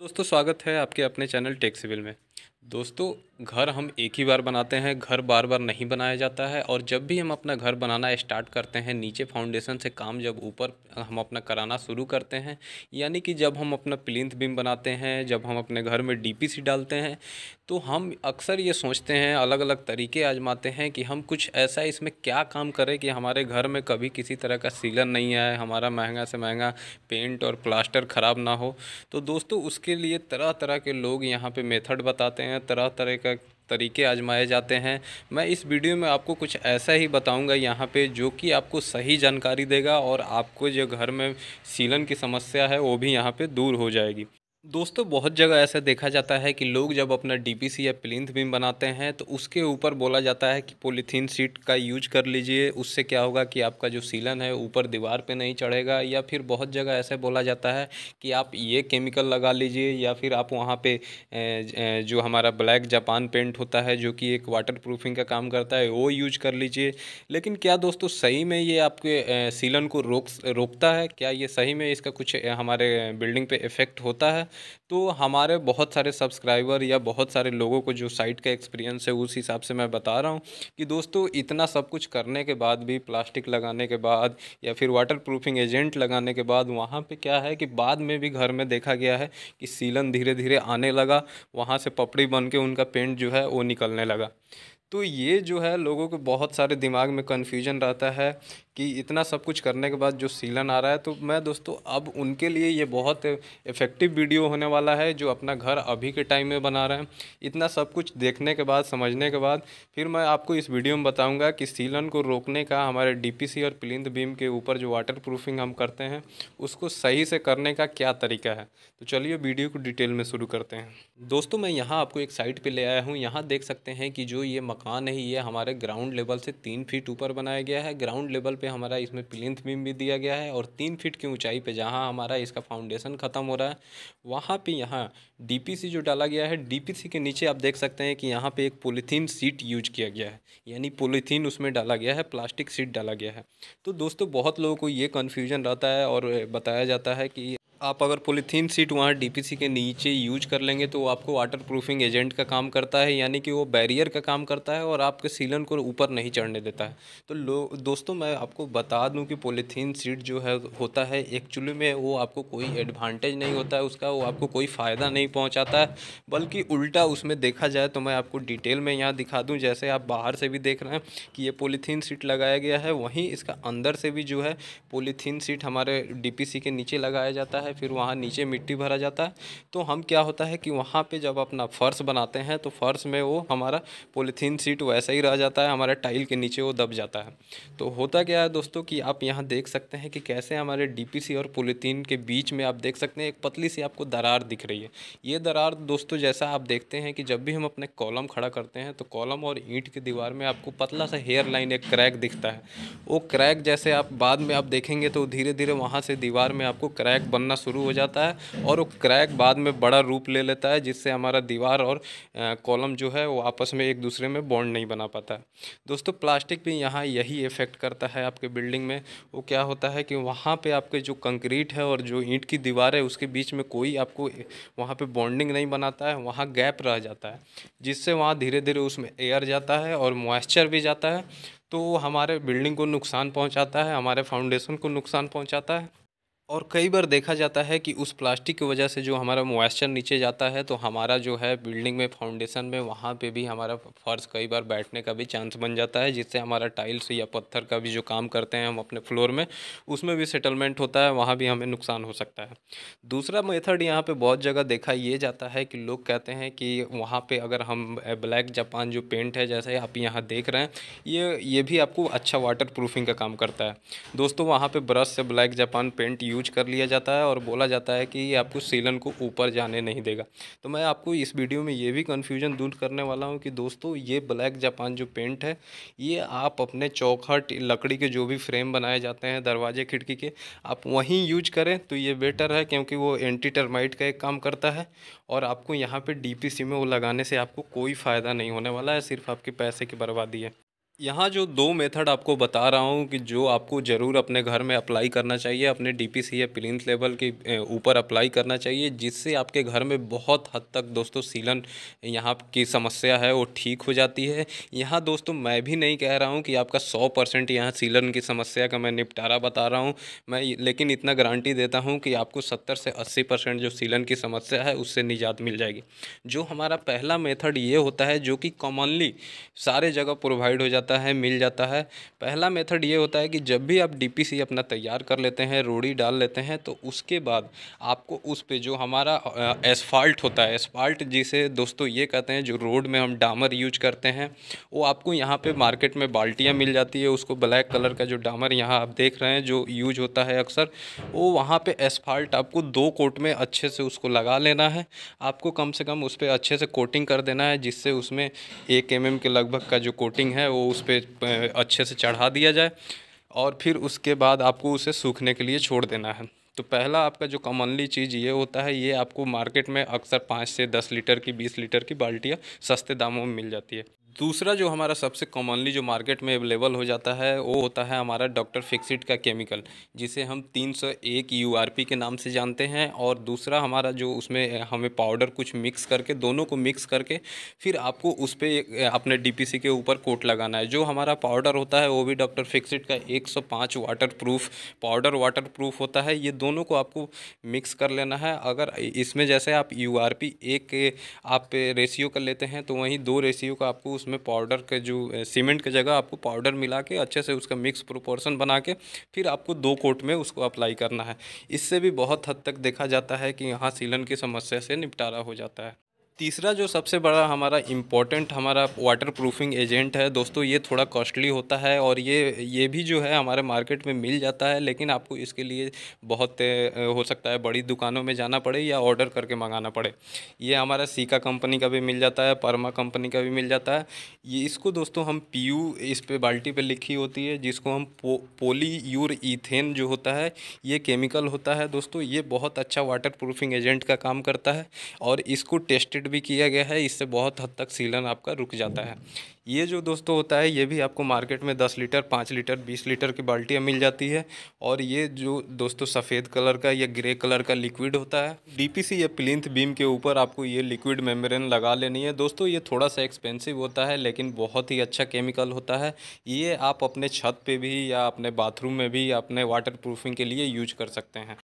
दोस्तों स्वागत है आपके अपने चैनल टेक सिविल में दोस्तों घर हम एक ही बार बनाते हैं घर बार बार नहीं बनाया जाता है और जब भी हम अपना घर बनाना स्टार्ट करते हैं नीचे फाउंडेशन से काम जब ऊपर हम अपना कराना शुरू करते हैं यानी कि जब हम अपना प्लिंथ बीम बनाते हैं जब हम अपने घर में डीपीसी डालते हैं तो हम अक्सर ये सोचते हैं अलग अलग तरीके आजमाते हैं कि हम कुछ ऐसा इसमें क्या काम करें कि हमारे घर में कभी किसी तरह का सीलर नहीं आए हमारा महंगा से महंगा पेंट और प्लास्टर ख़राब ना हो तो दोस्तों उसके लिए तरह तरह के लोग यहाँ पर मेथड बताते हैं हैं तरह तरह का तरीके आजमाए जाते हैं मैं इस वीडियो में आपको कुछ ऐसा ही बताऊंगा यहाँ पे जो कि आपको सही जानकारी देगा और आपको जो घर में सीलन की समस्या है वो भी यहाँ पे दूर हो जाएगी दोस्तों बहुत जगह ऐसा देखा जाता है कि लोग जब अपना डीपीसी या प्लिंथ बीम बनाते हैं तो उसके ऊपर बोला जाता है कि पॉलीथीन सीट का यूज कर लीजिए उससे क्या होगा कि आपका जो सीलन है ऊपर दीवार पे नहीं चढ़ेगा या फिर बहुत जगह ऐसे बोला जाता है कि आप ये केमिकल लगा लीजिए या फिर आप वहाँ पर जो हमारा ब्लैक जापान पेंट होता है जो कि एक वाटर प्रूफिंग का काम करता है वो यूज कर लीजिए लेकिन क्या दोस्तों सही में ये आपके सीलन को रोक रोकता है क्या ये सही में इसका कुछ हमारे बिल्डिंग पर इफ़ेक्ट होता है तो हमारे बहुत सारे सब्सक्राइबर या बहुत सारे लोगों को जो साइट का एक्सपीरियंस है उस हिसाब से मैं बता रहा हूँ कि दोस्तों इतना सब कुछ करने के बाद भी प्लास्टिक लगाने के बाद या फिर वाटर प्रूफिंग एजेंट लगाने के बाद वहाँ पर क्या है कि बाद में भी घर में देखा गया है कि सीलन धीरे धीरे आने लगा वहाँ से पपड़ी बन के उनका पेंट जो है वो निकलने लगा तो ये जो है लोगों को बहुत सारे दिमाग में कन्फ्यूजन रहता है कि इतना सब कुछ करने के बाद जो सीलन आ रहा है तो मैं दोस्तों अब उनके लिए ये बहुत इफ़ेक्टिव वीडियो होने वाला है जो अपना घर अभी के टाइम में बना रहे हैं इतना सब कुछ देखने के बाद समझने के बाद फिर मैं आपको इस वीडियो में बताऊंगा कि सीलन को रोकने का हमारे डीपीसी और प्लिंथ बीम के ऊपर जो वाटर प्रूफिंग हम करते हैं उसको सही से करने का क्या तरीका है तो चलिए वीडियो को डिटेल में शुरू करते हैं दोस्तों मैं यहाँ आपको एक साइट पर ले आया हूँ यहाँ देख सकते हैं कि जो ये मकान है ये हमारे ग्राउंड लेवल से तीन फीट ऊपर बनाया गया है ग्राउंड लेवल पे हमारा इसमें प्लिंथ बीम भी दिया गया है और तीन फीट की ऊंचाई पे जहाँ हमारा इसका फाउंडेशन ख़त्म हो रहा है वहां पे यहाँ डीपीसी जो डाला गया है डीपीसी के नीचे आप देख सकते हैं कि यहाँ पे एक पोलीथीन सीट यूज किया गया है यानी पोलीथीन उसमें डाला गया है प्लास्टिक सीट डाला गया है तो दोस्तों बहुत लोगों को ये कन्फ्यूज़न रहता है और बताया जाता है कि आप अगर पोलीथीन सीट वहाँ डीपीसी के नीचे यूज कर लेंगे तो आपको वाटर प्रूफिंग एजेंट का काम करता है यानी कि वो बैरियर का काम करता है और आपके सीलन को ऊपर नहीं चढ़ने देता है तो लो दोस्तों मैं आपको बता दूं कि पोलीथीन सीट जो है होता है एक्चुअली में वो आपको कोई एडवांटेज नहीं होता है उसका वो आपको कोई फ़ायदा नहीं पहुँचाता है बल्कि उल्टा उसमें देखा जाए तो मैं आपको डिटेल में यहाँ दिखा दूँ जैसे आप बाहर से भी देख रहे हैं कि ये पोलीथीन सीट लगाया गया है वहीं इसका अंदर से भी जो है पोलीथीन सीट हमारे डी के नीचे लगाया जाता है है फिर वहाँ नीचे मिट्टी भरा जाता है तो हम क्या होता है कि वहाँ पे जब अपना फ़र्श बनाते हैं तो फ़र्श में वो हमारा पोलिथीन सीट वैसा ही रह जाता है हमारे टाइल के नीचे वो दब जाता है तो होता क्या है दोस्तों कि आप यहाँ देख सकते हैं कि कैसे हमारे डी और पोलिथीन के बीच में आप देख सकते हैं एक पतली सी आपको दरार दिख रही है ये दरार दोस्तों जैसा आप देखते हैं कि जब भी हम अपने कॉलम खड़ा करते हैं तो कॉलम और ईंट की दीवार में आपको पतला सा हेयर लाइन एक क्रैक दिखता है वो क्रैक जैसे आप बाद में आप देखेंगे तो धीरे धीरे वहाँ से दीवार में आपको क्रैक बनना शुरू हो जाता है और वो क्रैक बाद में बड़ा रूप ले लेता है जिससे हमारा दीवार और कॉलम जो है वो आपस में एक दूसरे में बॉन्ड नहीं बना पाता है दोस्तों प्लास्टिक भी यहाँ यही इफ़ेक्ट करता है आपके बिल्डिंग में वो क्या होता है कि वहाँ पर आपके जो कंक्रीट है और जो ईंट की दीवार है उसके बीच में कोई आपको वहाँ पर बॉन्डिंग नहीं बनाता है वहाँ गैप रह जाता है जिससे वहाँ धीरे धीरे उसमें एयर जाता है और मॉइस्चर भी जाता है तो हमारे बिल्डिंग को नुकसान पहुंचाता है हमारे फाउंडेशन को नुकसान पहुंचाता है और कई बार देखा जाता है कि उस प्लास्टिक की वजह से जो हमारा मॉइस्चर नीचे जाता है तो हमारा जो है बिल्डिंग में फाउंडेशन में वहाँ पे भी हमारा फर्श कई बार बैठने का भी चांस बन जाता है जिससे हमारा टाइल्स या पत्थर का भी जो काम करते हैं हम अपने फ्लोर में उसमें भी सेटलमेंट होता है वहाँ भी हमें नुकसान हो सकता है दूसरा मेथड यहाँ पर बहुत जगह देखा ये जाता है कि लोग कहते हैं कि वहाँ पर अगर हम ब्लैक जापान जो पेंट है जैसे आप यहाँ देख रहे हैं ये ये भी आपको अच्छा वाटर प्रूफिंग का काम करता है दोस्तों वहाँ पर ब्रश से ब्लैक जापान पेंट यूज कर लिया जाता है और बोला जाता है कि ये आपको सीलन को ऊपर जाने नहीं देगा तो मैं आपको इस वीडियो में ये भी कन्फ्यूजन दूर करने वाला हूँ कि दोस्तों ये ब्लैक जापान जो पेंट है ये आप अपने चौखट लकड़ी के जो भी फ्रेम बनाए जाते हैं दरवाजे खिड़की के आप वहीं यूज करें तो ये बेटर है क्योंकि वो एंटी टर्माइट का एक काम करता है और आपको यहाँ पर डी में वो लगाने से आपको कोई फ़ायदा नहीं होने वाला है सिर्फ आपके पैसे की बर्बादी है यहाँ जो दो मेथड आपको बता रहा हूँ कि जो आपको ज़रूर अपने घर में अप्लाई करना चाहिए अपने डीपीसी या प्लिंथ लेवल के ऊपर अप्लाई करना चाहिए जिससे आपके घर में बहुत हद तक दोस्तों सीलन यहाँ की समस्या है वो ठीक हो जाती है यहाँ दोस्तों मैं भी नहीं कह रहा हूँ कि आपका सौ परसेंट यहाँ सीलन की समस्या का मैं निपटारा बता रहा हूँ मैं लेकिन इतना गारंटी देता हूँ कि आपको सत्तर से अस्सी परसेंट जो सीलन की समस्या है उससे निजात मिल जाएगी जो हमारा पहला मेथड ये होता है जो कि कॉमनली सारे जगह प्रोवाइड हो जाता जाता है मिल जाता है पहला मेथड ये होता है कि जब भी आप डीपीसी अपना तैयार कर लेते हैं रोड़ी डाल लेते हैं तो उसके बाद आपको उस पर जो हमारा एसफाल्ट होता है एसफाल्ट जिसे दोस्तों ये कहते हैं जो रोड में हम डामर यूज करते हैं वो आपको यहाँ पर मार्केट में बाल्टियाँ मिल जाती है उसको ब्लैक कलर का जो डामर यहाँ आप देख रहे हैं जो यूज होता है अक्सर वो वहाँ पर एसफाल्ट आपको दो कोट में अच्छे से उसको लगा लेना है आपको कम से कम उस पर अच्छे से कोटिंग कर देना है जिससे उसमें एक एम mm के लगभग का जो कोटिंग है वो उस पर अच्छे से चढ़ा दिया जाए और फिर उसके बाद आपको उसे सूखने के लिए छोड़ देना है तो पहला आपका जो कॉमनली चीज़ ये होता है ये आपको मार्केट में अक्सर पाँच से दस लीटर की बीस लीटर की बाल्टियाँ सस्ते दामों में मिल जाती है दूसरा जो हमारा सबसे कॉमनली जो मार्केट में अवेलेबल हो जाता है वो होता है हमारा डॉक्टर फिक्सिट का केमिकल जिसे हम 301 यूआरपी के नाम से जानते हैं और दूसरा हमारा जो उसमें हमें पाउडर कुछ मिक्स करके दोनों को मिक्स करके फिर आपको उस पर अपने डी के ऊपर कोट लगाना है जो हमारा पाउडर होता है वो भी डॉक्टर फिक्सिट का एक सौ पाउडर वाटर होता है ये दोनों को आपको मिक्स कर लेना है अगर इसमें जैसे आप यू एक आप रेशियो का लेते हैं तो वहीं दो रेशियो का आपको उस उसमें पाउडर के जो सीमेंट की जगह आपको पाउडर मिला के अच्छे से उसका मिक्स प्रोपोर्शन बना के फिर आपको दो कोट में उसको अप्लाई करना है इससे भी बहुत हद तक देखा जाता है कि यहाँ सीलन की समस्या से निपटारा हो जाता है तीसरा जो सबसे बड़ा हमारा इम्पोर्टेंट हमारा वाटर प्रूफिंग एजेंट है दोस्तों ये थोड़ा कॉस्टली होता है और ये ये भी जो है हमारे मार्केट में मिल जाता है लेकिन आपको इसके लिए बहुत हो सकता है बड़ी दुकानों में जाना पड़े या ऑर्डर करके मंगाना पड़े ये हमारा सीका कंपनी का भी मिल जाता है परमा कंपनी का भी मिल जाता है ये इसको दोस्तों हम पी इस पर बाल्टी पर लिखी होती है जिसको हम पो, यूर इथेन जो होता है ये केमिकल होता है दोस्तों ये बहुत अच्छा वाटर प्रूफिंग एजेंट का काम करता है और इसको टेस्टेड सेट भी किया गया है इससे बहुत हद तक सीलन आपका रुक जाता है ये जो दोस्तों होता है ये भी आपको मार्केट में दस लीटर पाँच लीटर बीस लीटर की बाल्टियाँ मिल जाती है और ये जो दोस्तों सफ़ेद कलर का या ग्रे कलर का लिक्विड होता है डीपीसी या प्लिंथ बीम के ऊपर आपको ये लिक्विड मेम्ब्रेन लगा लेनी है दोस्तों ये थोड़ा सा एक्सपेंसिव होता है लेकिन बहुत ही अच्छा केमिकल होता है ये आप अपने छत पे भी या अपने बाथरूम में भी अपने वाटर प्रूफिंग के लिए यूज कर सकते हैं